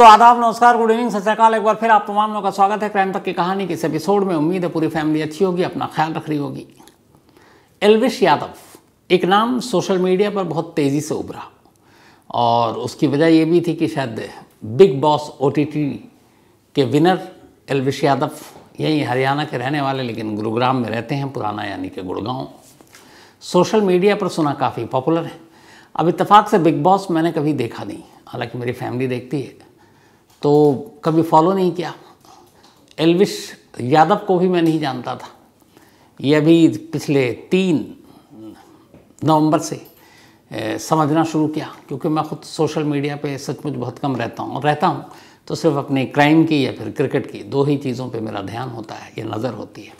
तो आदाब नमस्कार गुड इवनिंग सत्याकाल एक बार फिर आप तमाम लोगों का स्वागत है क्राइम तक की कहानी के इस एपिसोड में उम्मीद है पूरी फैमिली अच्छी होगी अपना ख्याल रख रही होगी एलविश यादव एक नाम सोशल मीडिया पर बहुत तेज़ी से उभरा और उसकी वजह ये भी थी कि शायद बिग बॉस ओ के विनर एलविश यादव यही हरियाणा के रहने वाले लेकिन गुरुग्राम में रहते हैं पुराना यानी कि गुड़गांव सोशल मीडिया पर सुना काफ़ी पॉपुलर है अब इतफाक़ से बिग बॉस मैंने कभी देखा नहीं हालांकि मेरी फैमिली देखती है तो कभी फॉलो नहीं किया एलविश यादव को भी मैं नहीं जानता था ये अभी पिछले तीन नवंबर से समझना शुरू किया क्योंकि मैं खुद सोशल मीडिया पे सचमुच बहुत कम रहता हूँ और रहता हूँ तो सिर्फ अपने क्राइम की या फिर क्रिकेट की दो ही चीज़ों पे मेरा ध्यान होता है या नज़र होती है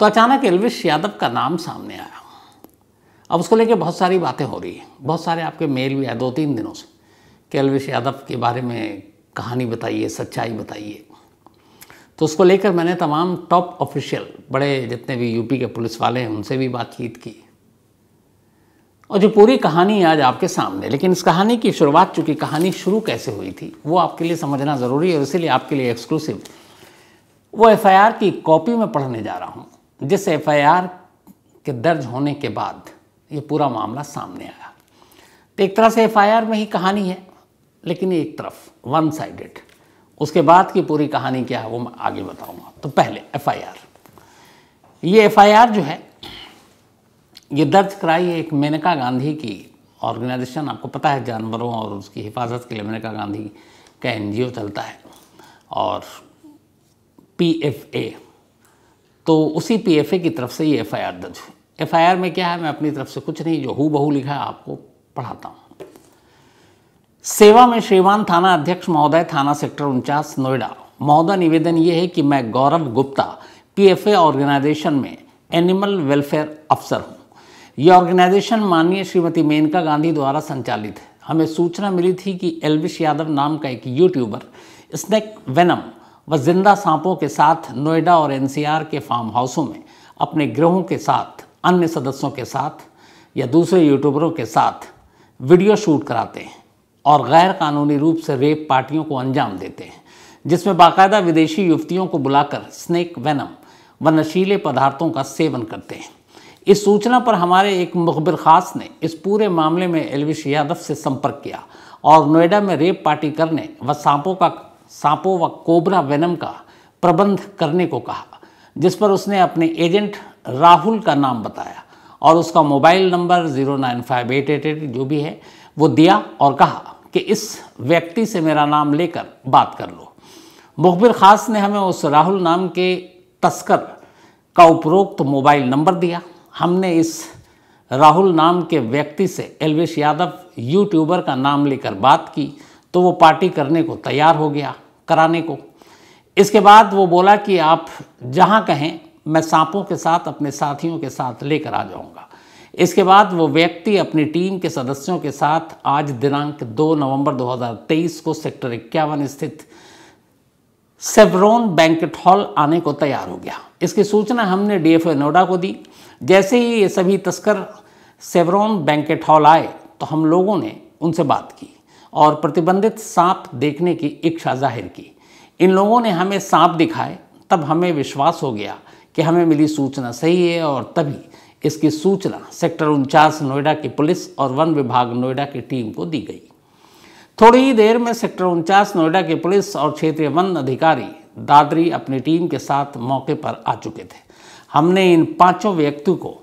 तो अचानक एलविश यादव का नाम सामने आया अब उसको लेके बहुत सारी बातें हो रही हैं बहुत सारे आपके मेल भी आए दो तीन दिनों से कि एलविश यादव के बारे में कहानी बताइए सच्चाई बताइए तो उसको लेकर मैंने तमाम टॉप ऑफिशियल बड़े जितने भी यूपी के पुलिस वाले हैं उनसे भी बातचीत की और जो पूरी कहानी आज आपके सामने लेकिन इस कहानी की शुरुआत चूंकि कहानी शुरू कैसे हुई थी वो आपके लिए समझना ज़रूरी है और इसीलिए आपके लिए एक्सक्लूसिव वो एफ की कॉपी में पढ़ने जा रहा हूँ जिस एफ के दर्ज होने के बाद ये पूरा मामला सामने आया तो एक तरह से एफ में ही कहानी है लेकिन एक तरफ वन साइडेड उसके बाद की पूरी कहानी क्या है वो मैं आगे बताऊंगा तो पहले एफआईआर ये एफआईआर जो है ये दर्ज कराई है एक मेनका गांधी की ऑर्गेनाइजेशन आपको पता है जानवरों और उसकी हिफाजत के लिए मेनका गांधी का ओ चलता है और ए तो उसी ए की तरफ से ये आर दर्ज हुई आर में क्या है मैं अपनी तरफ से कुछ नहीं जो हु बहू लिखा है आपको पढ़ाता हूँ सेवा में श्रीमान थाना अध्यक्ष महोदय थाना सेक्टर उनचास नोएडा महोदय निवेदन ये है कि मैं गौरव गुप्ता पीएफए ऑर्गेनाइजेशन में एनिमल वेलफेयर अफसर हूँ यह ऑर्गेनाइजेशन माननीय श्रीमती मेनका गांधी द्वारा संचालित है हमें सूचना मिली थी कि एलविश यादव नाम का एक यूट्यूबर स्नैक वेनम व जिंदा सांपों के साथ नोएडा और एनसीआर के फार्म हाउसों में अपने ग्रहों के साथ अन्य सदस्यों के साथ या दूसरे यूट्यूबरों के साथ वीडियो शूट कराते हैं और गैर कानूनी रूप से रेप पार्टियों को अंजाम देते हैं जिसमें बाकायदा विदेशी युवतियों को बुलाकर स्नेक वैनम व नशीले पदार्थों का सेवन करते हैं इस सूचना पर हमारे एक मुखबिर खास ने इस पूरे मामले में एलविश यादव से संपर्क किया और नोएडा में रेप पार्टी करने व सांपों का सांपों व कोबरा वेनम का प्रबंध करने को कहा जिस पर उसने अपने एजेंट राहुल का नाम बताया और उसका mobile number zero nine five eight eight eight जो भी है वो दिया और कहा कि इस व्यक्ति से मेरा नाम लेकर बात कर लो मुखबिर ख़ास ने हमें उस राहुल नाम के तस्कर का उपरोक्त तो मोबाइल नंबर दिया हमने इस राहुल नाम के व्यक्ति से एलवेश यादव यूट्यूबर का नाम लेकर बात की तो वो पार्टी करने को तैयार हो गया कराने को इसके बाद वो बोला कि आप जहाँ कहें मैं सांपों के साथ अपने साथियों के साथ लेकर आ जाऊँगा इसके बाद वो व्यक्ति अपनी टीम के सदस्यों के साथ आज दिनांक 2 नवंबर 2023 को सेक्टर इक्यावन स्थित सेवरोन बैंकेट हॉल आने को तैयार हो गया इसकी सूचना हमने डीएफओ नोएडा को दी जैसे ही ये सभी तस्कर सेवरोन बैंकेट हॉल आए तो हम लोगों ने उनसे बात की और प्रतिबंधित सांप देखने की इच्छा जाहिर की इन लोगों ने हमें सांप दिखाए तब हमें विश्वास हो गया कि हमें मिली सूचना सही है और तभी इसकी सूचना सेक्टर उनचास नोएडा की पुलिस और वन विभाग नोएडा की टीम को दी गई थोड़ी ही देर में सेक्टर उनचास नोएडा की पुलिस और क्षेत्रीय वन अधिकारी दादरी अपनी टीम के साथ मौके पर आ चुके थे हमने इन पांचों व्यक्तियों को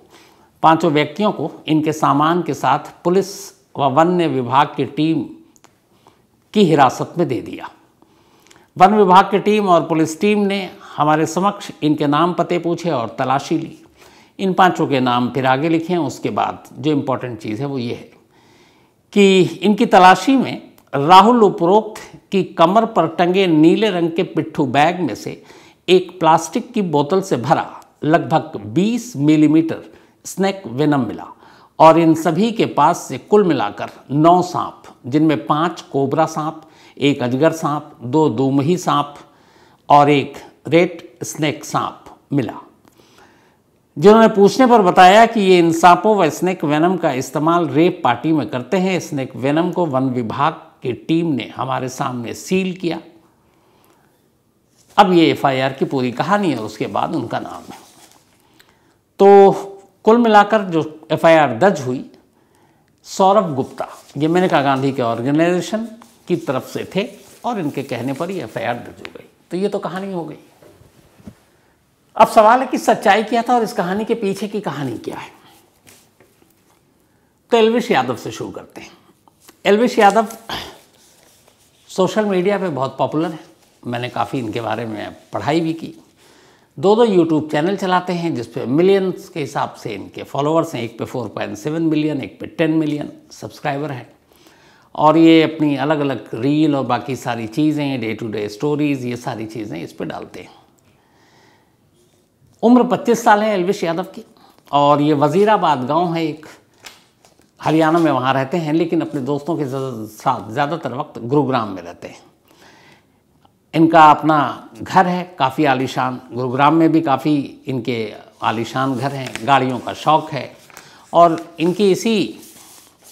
पांचों व्यक्तियों को इनके सामान के साथ पुलिस व वन्य विभाग की टीम की हिरासत में दे दिया वन विभाग की टीम और पुलिस टीम ने हमारे समक्ष इनके नाम पते पूछे और तलाशी ली इन पांचों के नाम फिर आगे लिखे हैं उसके बाद जो इम्पोर्टेंट चीज़ है वो ये है कि इनकी तलाशी में राहुल उपरोक्त की कमर पर टंगे नीले रंग के पिट्ठू बैग में से एक प्लास्टिक की बोतल से भरा लगभग 20 मिलीमीटर स्नैक वेनम मिला और इन सभी के पास से कुल मिलाकर नौ सांप जिनमें पांच कोबरा सांप एक अजगर सांप दो दोमही सांप और एक रेड स्नैक सांप मिला जिन्होंने पूछने पर बताया कि ये इन व स्नेक वेनम का इस्तेमाल रेप पार्टी में करते हैं स्नेक वेनम को वन विभाग की टीम ने हमारे सामने सील किया अब ये एफआईआर की पूरी कहानी है उसके बाद उनका नाम है तो कुल मिलाकर जो एफआईआर दर्ज हुई सौरभ गुप्ता ये मेनका गांधी के ऑर्गेनाइजेशन की तरफ से थे और इनके कहने पर ही एफ दर्ज हो गई तो ये तो कहानी हो गई अब सवाल है कि सच्चाई क्या था और इस कहानी के पीछे की कहानी क्या है तो एलविश यादव से शुरू करते हैं एलविश यादव सोशल मीडिया पे बहुत पॉपुलर है मैंने काफ़ी इनके बारे में पढ़ाई भी की दो दो यूट्यूब चैनल चलाते हैं जिस पे मिलियंस के हिसाब से इनके फॉलोअर्स हैं एक पे 4.7 मिलियन एक पे 10 मिलियन सब्सक्राइबर हैं और ये अपनी अलग अलग रील और बाकी सारी चीज़ें डे टू डे स्टोरीज़ ये सारी चीज़ें इस पर डालते हैं उम्र 25 साल है एलविश यादव की और ये वज़ीराबाद गांव है एक हरियाणा में वहाँ रहते हैं लेकिन अपने दोस्तों के साथ ज़्यादातर वक्त गुरुग्राम में रहते हैं इनका अपना घर है काफ़ी आलीशान गुरुग्राम में भी काफ़ी इनके आलीशान घर हैं गाड़ियों का शौक़ है और इनकी इसी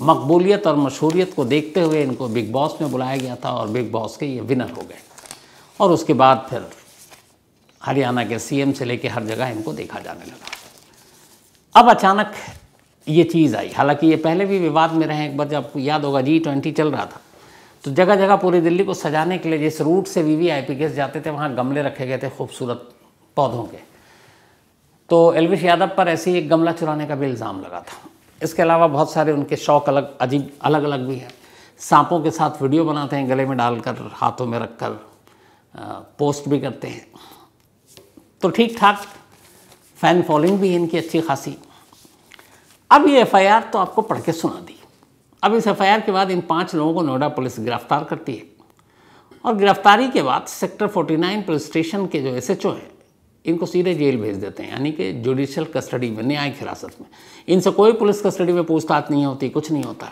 मकबूलियत और मशहूरियत को देखते हुए इनको बिग बॉस में बुलाया गया था और बिग बॉस के ये विनर हो गए और उसके बाद फिर हरियाणा के सीएम से लेकर हर जगह इनको देखा जाने लगा अब अचानक ये चीज़ आई हालांकि ये पहले भी विवाद में रहे एक बार जब आपको याद होगा जी ट्वेंटी चल रहा था तो जगह जगह पूरी दिल्ली को सजाने के लिए जिस रूट से V V I P case जाते थे वहाँ गमले रखे गए थे खूबसूरत पौधों के तो एलविश यादव पर ऐसे ही एक गमला चुराने का भी इल्ज़ाम लगा था इसके अलावा बहुत सारे उनके शौक अलग अजीब अलग अलग भी हैं सांपों के साथ वीडियो बनाते हैं गले में डालकर हाथों में रख कर पोस्ट भी करते हैं तो ठीक ठाक फैन फॉलोइंग भी है इनकी अच्छी खासी अब ये एफआईआर तो आपको पढ़ के सुना दी अब इस एफआईआर के बाद इन पांच लोगों को नोएडा पुलिस गिरफ्तार करती है और गिरफ्तारी के बाद सेक्टर 49 पुलिस स्टेशन के जो एस हैं इनको सीधे जेल भेज देते हैं यानी कि जुडिशल कस्टडी में न्यायिक हिरासत में इनसे कोई पुलिस कस्टडी में पूछताछ नहीं होती कुछ नहीं होता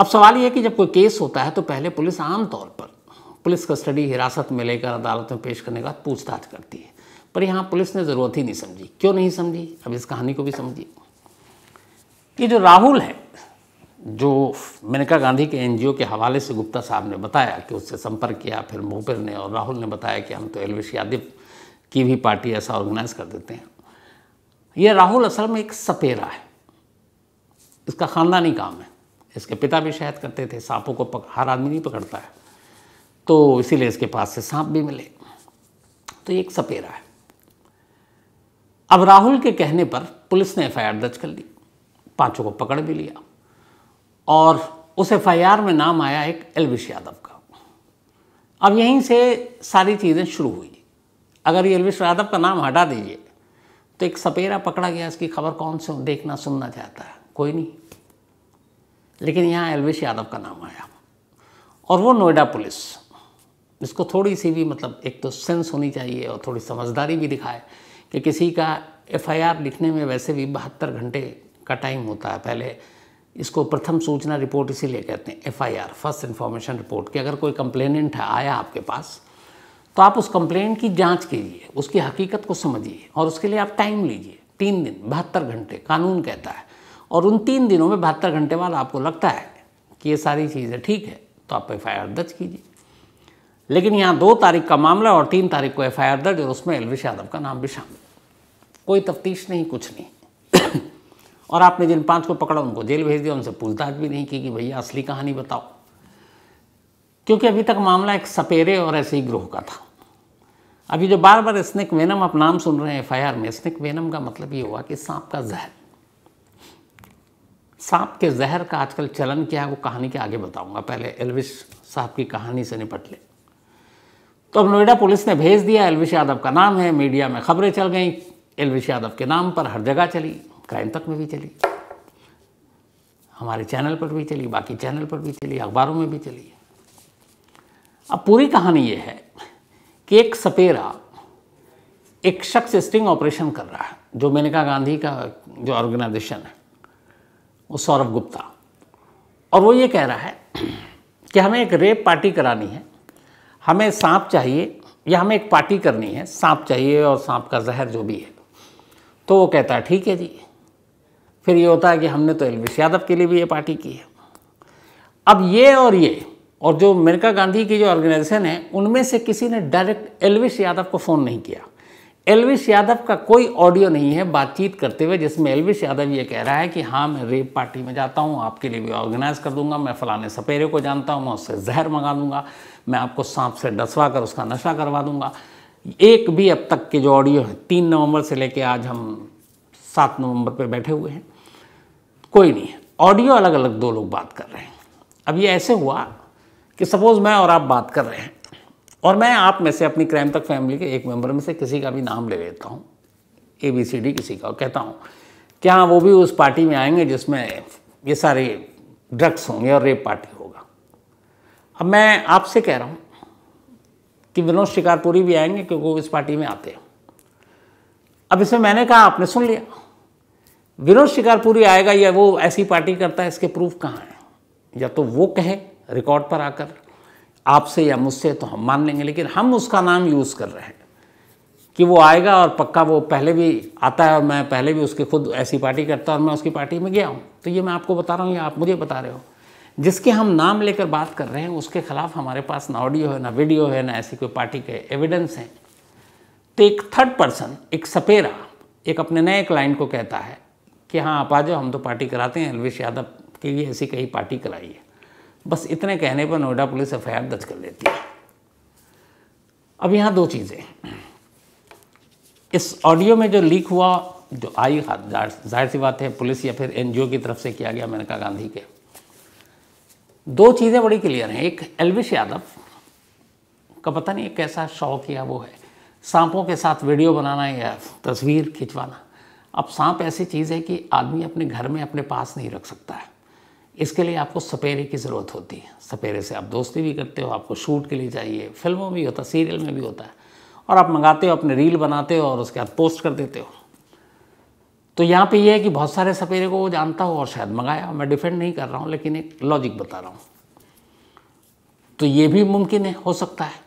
अब सवाल यह कि जब कोई केस होता है तो पहले पुलिस आमतौर पर पुलिस कस्टडी हिरासत में लेकर अदालत में पेश करने के बाद पूछताछ करती है पर यहाँ पुलिस ने ज़रूरत ही नहीं समझी क्यों नहीं समझी अब इस कहानी को भी समझिए ये जो राहुल है जो मेनका गांधी के एनजीओ के हवाले से गुप्ता साहब ने बताया कि उससे संपर्क किया फिर मोहपिर ने और राहुल ने बताया कि हम तो एलवेश यादव की भी पार्टी ऐसा ऑर्गेनाइज कर देते हैं ये राहुल असल में एक सपेरा है इसका ख़ानदानी काम है इसके पिता भी शायद करते थे सांपों को पक, हर आदमी नहीं पकड़ता है तो इसीलिए इसके पास से सांप भी मिले तो ये एक सपेरा है अब राहुल के कहने पर पुलिस ने एफ दर्ज कर दी पांचों को पकड़ भी लिया और उस एफ में नाम आया एक एलविश यादव का अब यहीं से सारी चीज़ें शुरू हुई अगर ये एलविश यादव का नाम हटा दीजिए तो एक सपेरा पकड़ा गया इसकी खबर कौन से देखना सुनना चाहता है कोई नहीं लेकिन यहाँ एलविश यादव का नाम आया और वो नोएडा पुलिस इसको थोड़ी सी भी मतलब एक तो सेंस होनी चाहिए और थोड़ी समझदारी भी दिखाए कि किसी का एफआईआर लिखने में वैसे भी बहत्तर घंटे का टाइम होता है पहले इसको प्रथम सूचना रिपोर्ट इसीलिए कहते हैं एफआईआर फर्स्ट इन्फॉर्मेशन रिपोर्ट कि अगर कोई कंप्लेनेंट है आया आपके पास तो आप उस कंप्लेंट की जांच कीजिए उसकी हकीकत को समझिए और उसके लिए आप टाइम लीजिए तीन दिन बहत्तर घंटे कानून कहता है और उन तीन दिनों में बहत्तर घंटे बाद आपको लगता है कि ये सारी चीज़ें ठीक है तो आप एफ दर्ज कीजिए लेकिन यहाँ दो तारीख का मामला और तीन तारीख को एफ दर्ज और उसमें एलविश यादव का नाम भी शामिल कोई तफ्तीश नहीं कुछ नहीं और आपने जिन पांच को पकड़ा उनको जेल भेज दिया उनसे पूछताछ भी नहीं की कि भैया असली कहानी बताओ क्योंकि अभी तक मामला एक सपेरे और ऐसे ही ग्रोह का था अभी जो बार बार स्नेक वेनम आप नाम सुन रहे हैं एफ में स्नेक वेनम का मतलब ये हुआ कि सांप का जहर सांप के जहर का आजकल चलन क्या है वो कहानी के आगे बताऊंगा पहले एलविश साहब की कहानी से निपट लें तो अब नोएडा पुलिस ने भेज दिया एलविश यादव का नाम है मीडिया में खबरें चल गई एलविश यादव के नाम पर हर जगह चली क्राइम तक में भी चली हमारे चैनल पर भी चली बाकी चैनल पर भी चली अखबारों में भी चली अब पूरी कहानी ये है कि एक सपेरा एक शख्स स्टिंग ऑपरेशन कर रहा है जो मेनका गांधी का जो ऑर्गेनाइजेशन है वो सौरभ गुप्ता और वो ये कह रहा है कि हमें एक रेप पार्टी करानी है हमें सांप चाहिए या हमें एक पार्टी करनी है सांप चाहिए और सांप का जहर जो भी है तो वो कहता है ठीक है जी फिर ये होता है कि हमने तो एलविश यादव के लिए भी ये पार्टी की है अब ये और ये और जो मेनका गांधी की जो ऑर्गेनाइजेशन है उनमें से किसी ने डायरेक्ट एलविश यादव को फ़ोन नहीं किया एलविस यादव का कोई ऑडियो नहीं है बातचीत करते हुए जिसमें एलविस यादव ये कह रहा है कि हाँ मैं रेप पार्टी में जाता हूँ आपके लिए भी ऑर्गेनाइज कर दूंगा मैं फलाने सपेरे को जानता हूँ मैं उससे जहर मंगा दूंगा मैं आपको सांप से डसवा कर उसका नशा करवा दूंगा एक भी अब तक के जो ऑडियो है तीन नवंबर से लेकर आज हम सात नवंबर पर बैठे हुए हैं कोई नहीं ऑडियो अलग अलग दो लोग बात कर रहे हैं अब ये ऐसे हुआ कि सपोज़ मैं और आप बात कर रहे हैं और मैं आप में से अपनी क्राइम तक फैमिली के एक मेंबर में से किसी का भी नाम ले लेता हूँ ए बी सी डी किसी का कहता हूँ क्या वो भी उस पार्टी में आएंगे जिसमें ये सारे ड्रग्स होंगे और रेप पार्टी होगा अब मैं आपसे कह रहा हूँ कि विनोद शिकारपुरी भी आएंगे क्योंकि वो इस पार्टी में आते हैं अब इसमें मैंने कहा आपने सुन लिया विनोद शिकारपुरी आएगा या वो ऐसी पार्टी करता है इसके प्रूफ कहाँ हैं या तो वो कहे रिकॉर्ड पर आकर आपसे या मुझसे तो हम मान लेंगे लेकिन हम उसका नाम यूज़ कर रहे हैं कि वो आएगा और पक्का वो पहले भी आता है और मैं पहले भी उसके खुद ऐसी पार्टी करता और मैं उसकी पार्टी में गया हूँ तो ये मैं आपको बता रहा हूँ या आप मुझे बता रहे हो जिसके हम नाम लेकर बात कर रहे हैं उसके खिलाफ हमारे पास ना ऑडियो है ना वीडियो है ना ऐसी कोई पार्टी के एविडेंस हैं तो एक थर्ड पर्सन एक सपेरा एक अपने नए क्लाइंट को कहता है कि हाँ आप आ जाओ हम तो पार्टी कराते हैं अलवेश यादव की भी ऐसी कई पार्टी कराई है बस इतने कहने पर नोएडा पुलिस एफ दर्ज कर लेती है अब यहाँ दो चीज़ें इस ऑडियो में जो लीक हुआ जो आई जाहिर सी बात है पुलिस या फिर एनजीओ की तरफ से किया गया मेनका गांधी के दो चीज़ें बड़ी क्लियर हैं एक एलविश यादव का पता नहीं कैसा शौक या वो है सांपों के साथ वीडियो बनाना या तस्वीर खिंचवाना अब सांप ऐसी चीज़ है कि आदमी अपने घर में अपने पास नहीं रख सकता है इसके लिए आपको सपेरे की ज़रूरत होती है सपेरे से आप दोस्ती भी करते हो आपको शूट के लिए चाहिए फिल्मों में भी होता सीरियल में भी होता है और आप मंगाते हो अपने रील बनाते हो और उसके बाद पोस्ट कर देते हो तो यहाँ पे ये है कि बहुत सारे सपेरे को वो जानता हो और शायद मंगाया मैं डिफेंड नहीं कर रहा हूँ लेकिन एक लॉजिक बता रहा हूँ तो ये भी मुमकिन है हो सकता है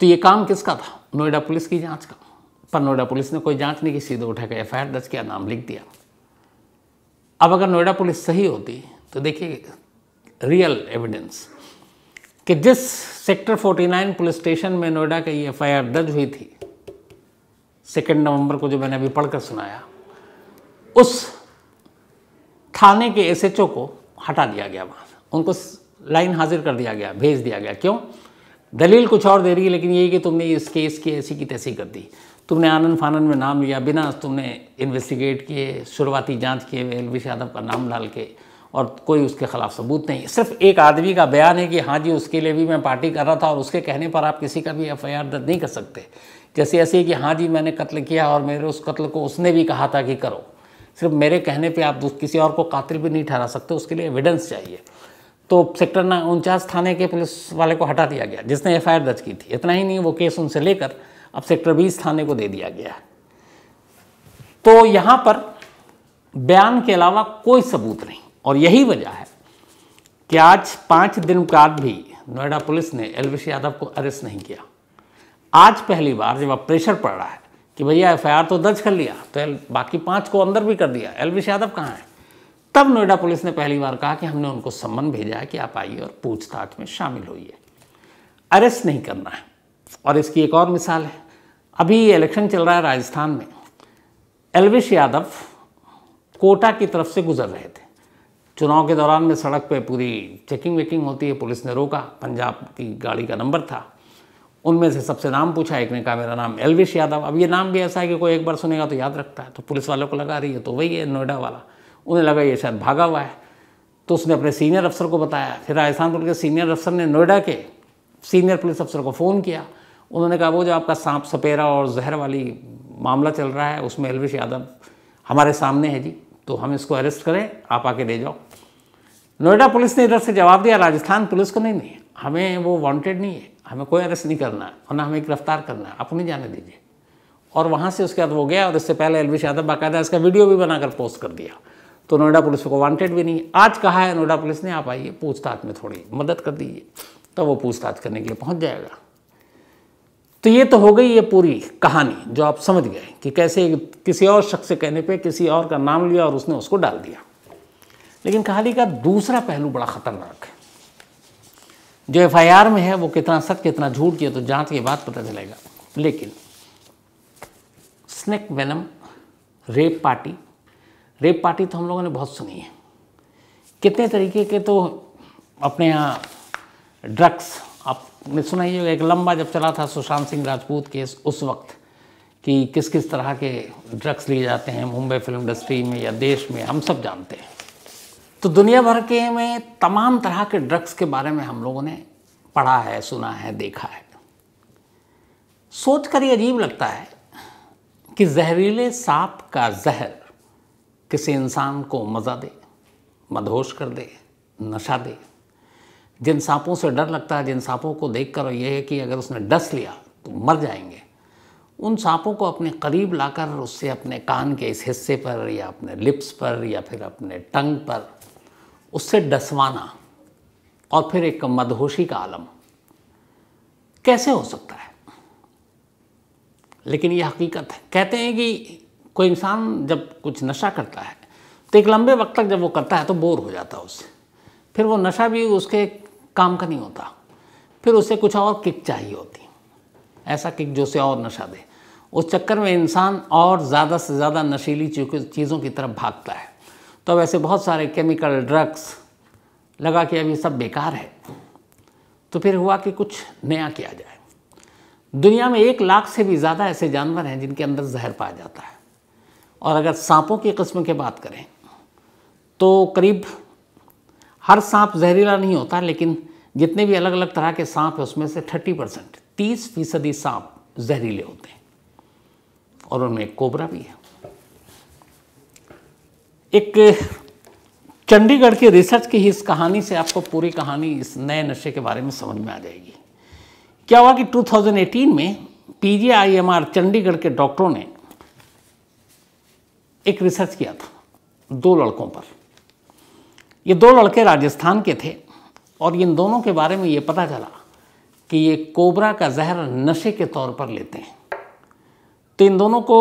तो ये काम किसका था नोएडा पुलिस की जांच का पर नोएडा पुलिस ने कोई जांच नहीं की सीधे उठा के एफ दर्ज किया नाम लिख दिया अब अगर नोएडा पुलिस सही होती तो देखिए रियल एविडेंस कि जिस सेक्टर 49 पुलिस स्टेशन में नोएडा का ये एफ दर्ज हुई थी सेकेंड नवंबर को जो मैंने अभी पढ़कर सुनाया उस थाने के एसएचओ को हटा दिया गया वहाँ से उनको लाइन हाजिर कर दिया गया भेज दिया गया क्यों दलील कुछ और दे रही है लेकिन ये कि तुमने इस केस की ऐसी की तैसी कर दी तुमने आनंद फानंद में नाम लिया बिना तुमने इन्वेस्टिगेट किए शुरुआती जांच किए एलविश यादव का नाम डाल के और कोई उसके खिलाफ सबूत नहीं सिर्फ एक आदमी का बयान है कि हाँ जी उसके लिए भी मैं पार्टी कर रहा था और उसके कहने पर आप किसी का भी एफ दर्ज नहीं कर सकते जैसे ऐसे कि हाँ जी मैंने कत्ल किया और मेरे उस कत्ल को उसने भी कहा था कि करो सिर्फ मेरे कहने पे आप किसी और को कातिल भी नहीं ठहरा सकते उसके लिए एविडेंस चाहिए तो सेक्टर ना उनचास थाने के पुलिस वाले को हटा दिया गया जिसने एफ दर्ज की थी इतना ही नहीं वो केस उनसे लेकर अब सेक्टर बीस थाने को दे दिया गया है तो यहां पर बयान के अलावा कोई सबूत नहीं और यही वजह है कि आज पांच दिन बाद भी नोएडा पुलिस ने एलविश यादव को अरेस्ट नहीं किया आज पहली बार जब अब प्रेशर पड़ रहा है कि भैया एफआईआर तो दर्ज कर लिया तो बाकी पांच को अंदर भी कर दिया एलविश यादव कहाँ है तब नोएडा पुलिस ने पहली बार कहा कि हमने उनको सम्मन भेजा है कि आप आइए और पूछताछ में शामिल होइए अरेस्ट नहीं करना है और इसकी एक और मिसाल है अभी इलेक्शन चल रहा है राजस्थान में एलविश यादव कोटा की तरफ से गुजर रहे थे चुनाव के दौरान में सड़क पे पूरी चेकिंग वेकिंग होती है पुलिस ने रोका पंजाब की गाड़ी का नंबर था उनमें से सबसे नाम पूछा एक ने कहा मेरा नाम एलविश यादव अब ये नाम भी ऐसा है कि कोई एक बार सुनेगा तो याद रखता है तो पुलिस वालों को लगा रही है तो वही है नोएडा वाला उन्हें लगा ये शायद भागा हुआ है तो उसने अपने सीनियर अफसर को बताया फिर राजस्थान पुलिस के सीनियर अफसर ने नोएडा के सीनियर पुलिस अफसर को फ़ोन किया उन्होंने कहा वो जो आपका सांप सपेरा और जहर वाली मामला चल रहा है उसमें एलवेश यादव हमारे सामने है जी तो हम इसको अरेस्ट करें आप आके ले जाओ नोएडा पुलिस ने इधर से जवाब दिया राजस्थान पुलिस को नहीं नहीं हमें वो वांटेड नहीं है हमें कोई अरेस्ट नहीं करना है और ना हमें गिरफ्तार करना है आप उन्हें जाने दीजिए और वहाँ से उसके बाद वो गया और इससे पहले एलविश यादव बाकायदा इसका वीडियो भी बनाकर पोस्ट कर दिया तो नोएडा पुलिस को वांटेड भी नहीं आज कहा है नोएडा पुलिस ने आप आइए पूछताछ में थोड़ी मदद कर दीजिए तो वो पूछताछ करने के लिए पहुँच जाएगा तो ये तो हो गई ये पूरी कहानी जो आप समझ गए कि कैसे किसी और शख्स से कहने पे किसी और का नाम लिया और उसने उसको डाल दिया लेकिन कहानी का दूसरा पहलू बड़ा ख़तरनाक है जो एफ में है वो कितना सच कितना झूठ किया तो जांच के बाद पता चलेगा लेकिन snake venom rave party rave party तो हम लोगों ने बहुत सुनी है कितने तरीके के तो अपने यहाँ ड्रग्स आपने सुना ही होगा एक लंबा जब चला था सुशांत सिंह राजपूत केस उस वक्त कि किस किस तरह के ड्रग्स लिए जाते हैं मुंबई फिल्म इंडस्ट्री में या देश में हम सब जानते हैं तो दुनिया भर के में तमाम तरह के ड्रग्स के बारे में हम लोगों ने पढ़ा है सुना है देखा है सोच कर ये अजीब लगता है कि जहरीले सांप का जहर किसी इंसान को मज़ा दे मदहोश कर दे नशा दे जिन सांपों से डर लगता है जिन सांपों को देख कर यह है कि अगर उसने डस लिया तो मर जाएंगे उन सांपों को अपने करीब लाकर उससे अपने कान के इस हिस्से पर या अपने लिप्स पर या फिर अपने टंग पर उससे डसवाना और फिर एक मदहोशी का आलम कैसे हो सकता है लेकिन यह हकीकत है कहते हैं कि कोई इंसान जब कुछ नशा करता है तो एक लंबे वक्त तक जब वो करता है तो बोर हो जाता है उससे फिर वो नशा भी उसके काम का नहीं होता फिर उसे कुछ और किक चाहिए होती ऐसा किक जो उसे और नशा दे उस चक्कर में इंसान और ज़्यादा से ज़्यादा नशीली चीज़ों की तरफ भागता है तो वैसे बहुत सारे केमिकल ड्रग्स लगा कि अभी सब बेकार है तो फिर हुआ कि कुछ नया किया जाए दुनिया में एक लाख से भी ज़्यादा ऐसे जानवर हैं जिनके अंदर जहर पाया जाता है और अगर सांपों की किस्म की बात करें तो करीब हर सांप जहरीला नहीं होता लेकिन जितने भी अलग अलग तरह के सांप हैं उसमें से थर्टी परसेंट तीस फीसदी सांप जहरीले होते हैं और उनमें एक कोबरा भी है एक चंडीगढ़ के रिसर्च की इस कहानी से आपको पूरी कहानी इस नए नशे के बारे में समझ में आ जाएगी क्या हुआ कि 2018 में पीजीआईएमआर चंडीगढ़ के डॉक्टरों ने एक रिसर्च किया था दो लड़कों पर ये दो लड़के राजस्थान के थे और इन दोनों के बारे में ये पता चला कि ये कोबरा का जहर नशे के तौर पर लेते हैं तो इन दोनों को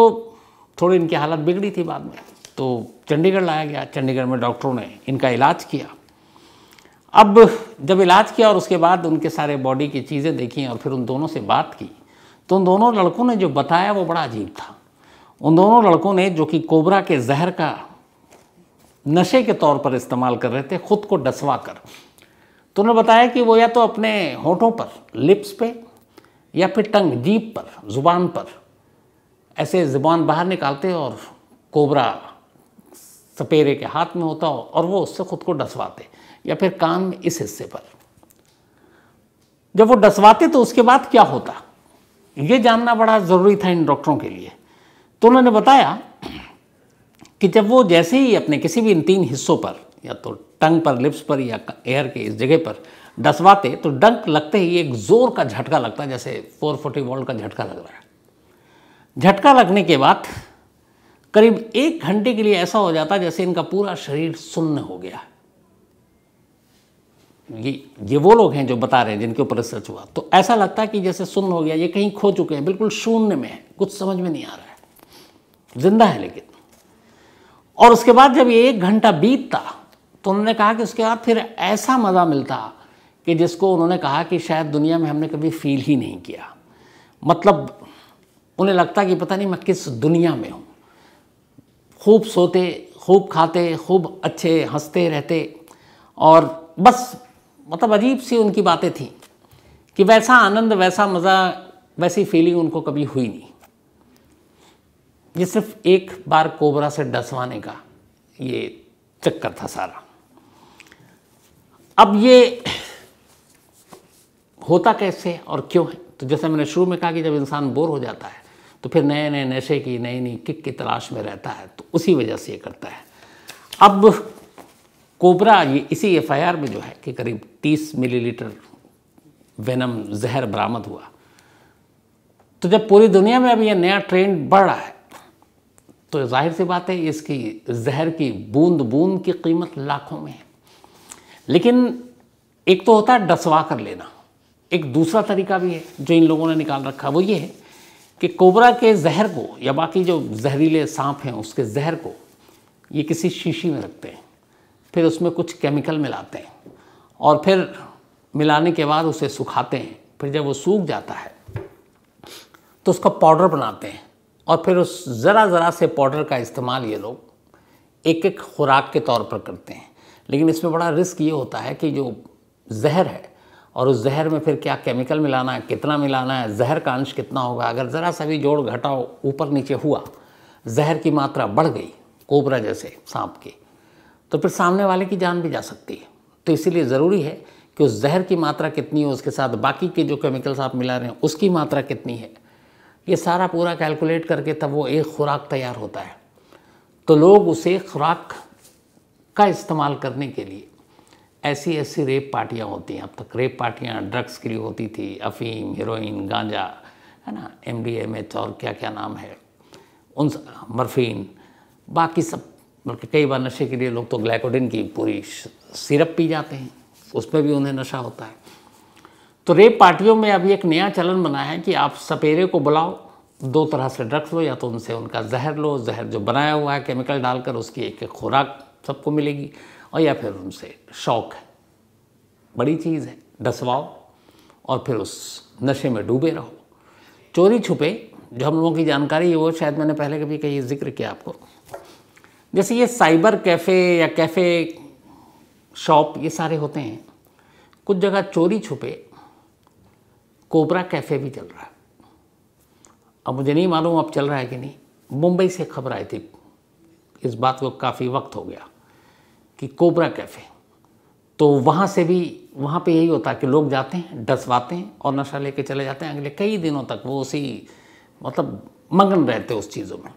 थोड़ी इनकी हालत बिगड़ी थी बाद में तो चंडीगढ़ लाया गया चंडीगढ़ में डॉक्टरों ने इनका इलाज किया अब जब इलाज किया और उसके बाद उनके सारे बॉडी की चीज़ें देखी और फिर उन दोनों से बात की तो उन दोनों लड़कों ने जो बताया वो बड़ा अजीब था उन दोनों लड़कों ने जो कि कोबरा के जहर का नशे के तौर पर इस्तेमाल कर रहे थे खुद को डसवा कर तो उन्होंने बताया कि वो या तो अपने होठों पर लिप्स पे या फिर टंग जीप पर ज़ुबान पर ऐसे ज़ुबान बाहर निकालते और कोबरा सपेरे के हाथ में होता हो और वो उससे खुद को डसवाते या फिर कान में इस हिस्से पर जब वो डसवाते तो उसके बाद क्या होता ये जानना बड़ा ज़रूरी था इन डॉक्टरों के लिए तो उन्होंने बताया कि जब वो जैसे ही अपने किसी भी इन तीन हिस्सों पर या तो टंग पर लिप्स पर या एयर के इस जगह पर डसवाते तो डंक लगते ही एक ज़ोर का झटका लगता है जैसे फोर फोर्टी वोल्ट का झटका लग रहा है झटका लगने के बाद करीब एक घंटे के लिए ऐसा हो जाता जैसे इनका पूरा शरीर सुन्न हो गया ये ये वो लोग हैं जो बता रहे हैं जिनके ऊपर रिसर्च हुआ तो ऐसा लगता है कि जैसे सुन्न हो गया ये कहीं खो चुके हैं बिल्कुल शून्य में है कुछ समझ में नहीं आ रहा है जिंदा है लेकिन और उसके बाद जब ये एक घंटा बीतता तो उन्होंने कहा कि उसके बाद फिर ऐसा मज़ा मिलता कि जिसको उन्होंने कहा कि शायद दुनिया में हमने कभी फील ही नहीं किया मतलब उन्हें लगता कि पता नहीं मैं किस दुनिया में हूँ खूब सोते खूब खाते खूब अच्छे हंसते रहते और बस मतलब अजीब सी उनकी बातें थीं कि वैसा आनंद वैसा मज़ा वैसी फीलिंग उनको कभी हुई नहीं ये सिर्फ एक बार कोबरा से डसवाने का ये चक्कर था सारा अब ये होता कैसे और क्यों है तो जैसे मैंने शुरू में कहा कि जब इंसान बोर हो जाता है तो फिर नए नए नशे की नई नई किक की तलाश में रहता है तो उसी वजह से ये करता है अब कोबरा ये इसी एफ में जो है कि करीब 30 मिलीलीटर वेनम जहर बरामद हुआ तो जब पूरी दुनिया में अब यह नया ट्रेंड बढ़ रहा है तो जाहिर सी बात है इसकी जहर की बूंद बूंद की कीमत लाखों में है लेकिन एक तो होता है डसवा कर लेना एक दूसरा तरीका भी है जो इन लोगों ने निकाल रखा वो ये है कि कोबरा के जहर को या बाकी जो जहरीले सांप हैं उसके जहर को ये किसी शीशी में रखते हैं फिर उसमें कुछ केमिकल मिलाते हैं और फिर मिलाने के बाद उसे सुखाते हैं फिर जब वो सूख जाता है तो उसका पाउडर बनाते हैं और फिर उस ज़रा ज़रा से पाउडर का इस्तेमाल ये लोग एक एक खुराक के तौर पर करते हैं लेकिन इसमें बड़ा रिस्क ये होता है कि जो जहर है और उस जहर में फिर क्या केमिकल मिलाना है कितना मिलाना है जहर का अंश कितना होगा अगर ज़रा सा भी जोड़ घटाओ ऊपर नीचे हुआ जहर की मात्रा बढ़ गई कोबरा जैसे सांप की तो फिर सामने वाले की जान भी जा सकती है तो इसीलिए ज़रूरी है कि उस जहर की मात्रा कितनी है उसके साथ बाकी के जो केमिकल्स आप मिला रहे हैं उसकी मात्रा कितनी है ये सारा पूरा कैलकुलेट करके तब वो एक खुराक तैयार होता है तो लोग उसे खुराक का इस्तेमाल करने के लिए ऐसी ऐसी रेप पार्टियाँ होती हैं अब तक रेप पार्टियाँ ड्रग्स के लिए होती थी अफीम हीरोइन गांजा है ना एम डी एम एच और क्या क्या नाम है उन मरफीन बाकी सब बल्कि कई बार नशे के लिए लोग तो ग्लाइकोडिन की पूरी सिरप पी जाते हैं उसमें भी उन्हें नशा होता है तो रेप पार्टियों में अभी एक नया चलन बना है कि आप सपेरे को बुलाओ दो तरह से ड्रग्स लो या तो उनसे उनका जहर लो जहर जो बनाया हुआ है केमिकल डालकर उसकी एक एक खुराक सबको मिलेगी और या फिर उनसे शौक है बड़ी चीज़ है डसवाओ और फिर उस नशे में डूबे रहो चोरी छुपे जो हम लोगों की जानकारी है वो शायद मैंने पहले कभी कहीं जिक्र किया आपको जैसे ये साइबर कैफ़े या कैफ़े शॉप ये सारे होते हैं कुछ जगह चोरी छुपे कोबरा कैफ़े भी चल रहा है अब मुझे नहीं मालूम अब चल रहा है कि नहीं मुंबई से खबर आई थी इस बात को काफ़ी वक्त हो गया कि कोबरा कैफ़े तो वहाँ से भी वहाँ पे यही होता है कि लोग जाते हैं डसवाते हैं और नशा लेके चले जाते हैं अगले कई दिनों तक वो उसी मतलब मगन रहते उस चीज़ों में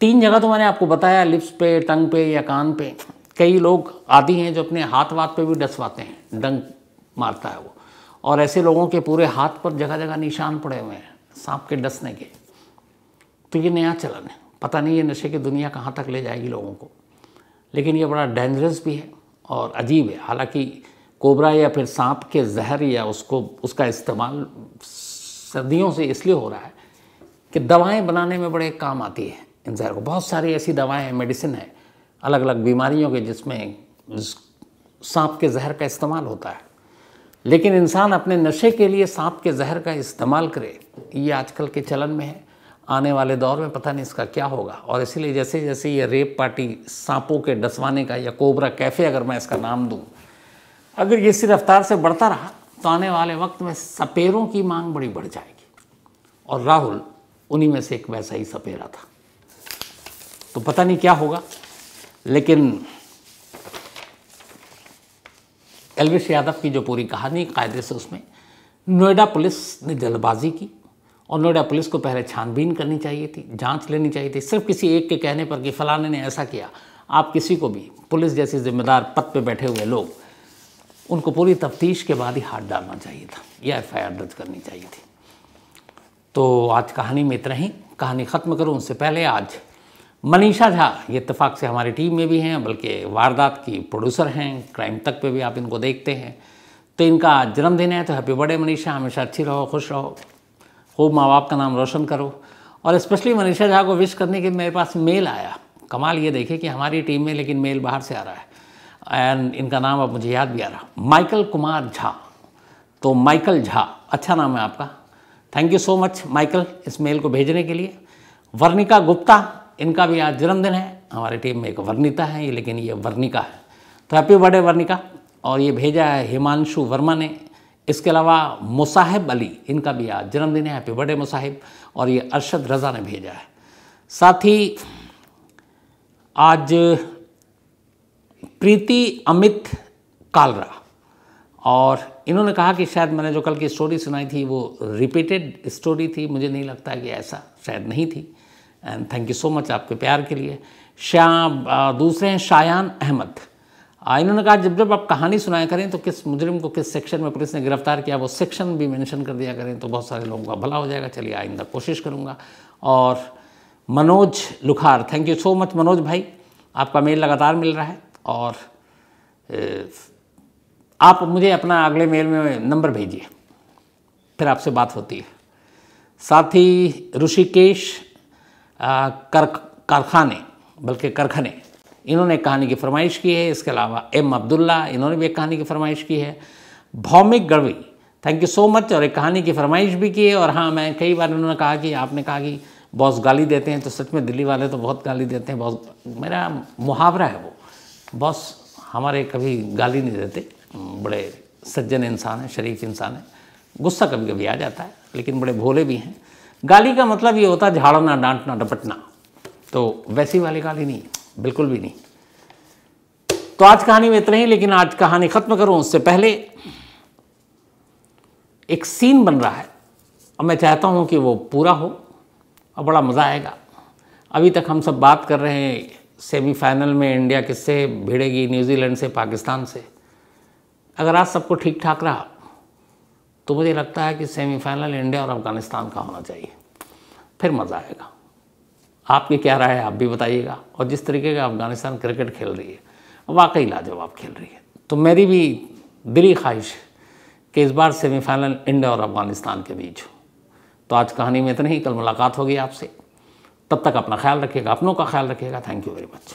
तीन जगह तो मैंने आपको बताया लिप्स पे टंग पे या कान पे कई लोग आदि हैं जो अपने हाथ वाथ पे भी डसवाते हैं डंग मारता है वो और ऐसे लोगों के पूरे हाथ पर जगह जगह निशान पड़े हुए हैं सांप के डसने के तो ये नया चलन है पता नहीं ये नशे की दुनिया कहाँ तक ले जाएगी लोगों को लेकिन ये बड़ा डेंजरस भी है और अजीब है हालांकि कोबरा या फिर सांप के जहर या उसको उसका इस्तेमाल सर्दियों से इसलिए हो रहा है कि दवाएं बनाने में बड़े काम आती है इन जहर को बहुत सारी ऐसी दवाएं हैं मेडिसिन है अलग अलग बीमारियों के जिसमें सांप के जहर का इस्तेमाल होता है लेकिन इंसान अपने नशे के लिए सांप के जहर का इस्तेमाल करे ये आजकल के चलन में है आने वाले दौर में पता नहीं इसका क्या होगा और इसीलिए जैसे जैसे ये रेप पार्टी सांपों के डसवाने का या कोबरा कैफ़े अगर मैं इसका नाम दूँ अगर ये इसी रफ्तार से बढ़ता रहा तो आने वाले वक्त में सपेरों की मांग बड़ी बढ़ जाएगी और राहुल उन्हीं में से एक वैसा ही सपेरा था तो पता नहीं क्या होगा लेकिन एलविश यादव की जो पूरी कहानी कायदे से उसमें नोएडा पुलिस ने जल्दबाजी की और नोएडा पुलिस को पहले छानबीन करनी चाहिए थी जांच लेनी चाहिए थी सिर्फ किसी एक के कहने पर कि फलाने ने ऐसा किया आप किसी को भी पुलिस जैसे जिम्मेदार पद पर बैठे हुए लोग उनको पूरी तफ्तीश के बाद ही हाथ डालना चाहिए था या एफ दर्ज करनी चाहिए थी तो आज कहानी में इतना ही कहानी ख़त्म करूँ उससे पहले आज मनीषा झा ये इतफाक़ से हमारी टीम में भी हैं बल्कि वारदात की प्रोड्यूसर हैं क्राइम तक पे भी आप इनको देखते हैं तो इनका जन्मदिन है तो हैप्पी बर्थडे मनीषा हमेशा अच्छी रहो खुश रहो खूब माँ बाप का नाम रोशन करो और स्पेशली मनीषा झा को विश करने के मेरे पास मेल आया कमाल ये देखे कि हमारी टीम में लेकिन मेल बाहर से आ रहा है एंड इनका नाम अब मुझे याद भी आ रहा माइकल कुमार झा तो माइकल झा अच्छा नाम है आपका thank you so much Michael इस मेल को भेजने के लिए वर्णिका गुप्ता इनका भी आज जन्मदिन है हमारी टीम में एक वर्णिता है लेकिन ये वर्णिका है तो हैप्पी बर्थडे वर्णिका और ये भेजा है हिमांशु वर्मा ने इसके अलावा मुसाहिब अली इनका भी आज जन्मदिन है हैप्पी बर्थडे मुसाहिब और ये अरशद रज़ा ने भेजा है साथ ही आज प्रीति अमित कालरा और इन्होंने कहा कि शायद मैंने जो कल की स्टोरी सुनाई थी वो रिपीटेड स्टोरी थी मुझे नहीं लगता कि ऐसा शायद नहीं थी and thank you so much आपके प्यार के लिए श्याम दूसरे हैं शायान अहमद इन्होंने कहा जब जब आप कहानी सुनाया करें तो किस मुजरिम को किस सेक्शन में पुलिस ने गिरफ्तार किया वो सेक्शन भी मेंशन कर दिया करें तो बहुत सारे लोगों का भला हो जाएगा चलिए आइंदा कोशिश करूँगा और Manoj Lukhar thank you so much Manoj भाई आपका मेल लगातार मिल रहा है और आप मुझे अपना अगले मेल में नंबर भेजिए फिर आपसे बात होती है साथ ही ऋषिकेश कर कारखाने बल्कि कारखाने इन्होंने कहानी की फरमाइश की है इसके अलावा एम अब्दुल्ला इन्होंने भी एक कहानी की फरमाइश की है Bhaumik Gadhvi thank you so much और एक कहानी की फरमाइश भी की है और हाँ मैं कई बार उन्होंने कहा कि आपने कहा कि बॉस गाली देते हैं तो सच में दिल्ली वाले तो बहुत गाली देते हैं बॉस मेरा मुहावरा है वो बॉस हमारे कभी गाली नहीं देते बड़े सज्जन इंसान हैं शरीफ इंसान हैं गुस्सा कभी कभी आ जाता है लेकिन बड़े भोले भी हैं गाली का मतलब ये होता झाड़ना डांटना डपटना तो वैसी वाली गाली नहीं बिल्कुल भी नहीं तो आज कहानी में इतना ही लेकिन आज कहानी ख़त्म करूँ उससे पहले एक सीन बन रहा है और मैं चाहता हूँ कि वो पूरा हो और बड़ा मज़ा आएगा अभी तक हम सब बात कर रहे हैं सेमीफाइनल में इंडिया किससे भिड़ेगी न्यूजीलैंड से पाकिस्तान से अगर आज सबको ठीक ठाक रहा तो मुझे लगता है कि सेमीफाइनल इंडिया और अफगानिस्तान का होना चाहिए फिर मज़ा आएगा आपकी क्या राय है आप भी बताइएगा और जिस तरीके का अफगानिस्तान क्रिकेट खेल रही है वाकई लाजवाब खेल रही है तो मेरी भी दिली ख्वाहिश कि इस बार सेमीफाइनल इंडिया और अफगानिस्तान के बीच हो तो आज कहानी में इतना ही कल मुलाकात होगी आपसे तब तक अपना ख्याल रखिएगा अपनों का ख्याल रखिएगा थैंक यू वेरी मच